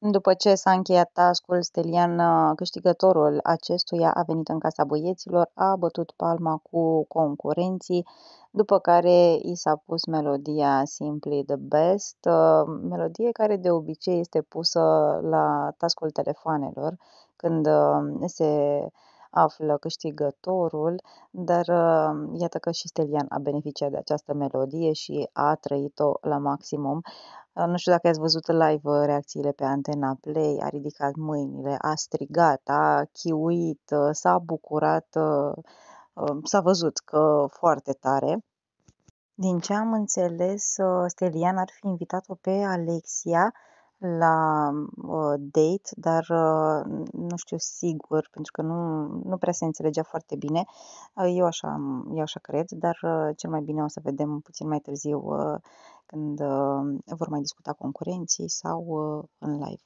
După ce s-a încheiat tascul, Stelian, uh, câștigătorul acestuia, a venit în casa băieților, a bătut palma cu concurenții, după care i s-a pus melodia Simply the Best, uh, melodie care de obicei este pusă la tascul ul telefoanelor, când uh, se află câștigătorul, dar uh, iată că și Stelian a beneficiat de această melodie și a trăit-o la maximum. Uh, nu știu dacă ați văzut live reacțiile pe Antena Play, a ridicat mâinile, a strigat, a chiuit, uh, s-a bucurat, uh, um, s-a văzut că foarte tare. Din ce am înțeles, Stelian ar fi invitat-o pe Alexia la uh, date, dar uh, nu știu sigur, pentru că nu, nu prea se înțelegea foarte bine. Uh, eu, așa, eu așa cred, dar uh, cel mai bine o să vedem puțin mai târziu uh, când uh, vor mai discuta concurenții sau uh, în live.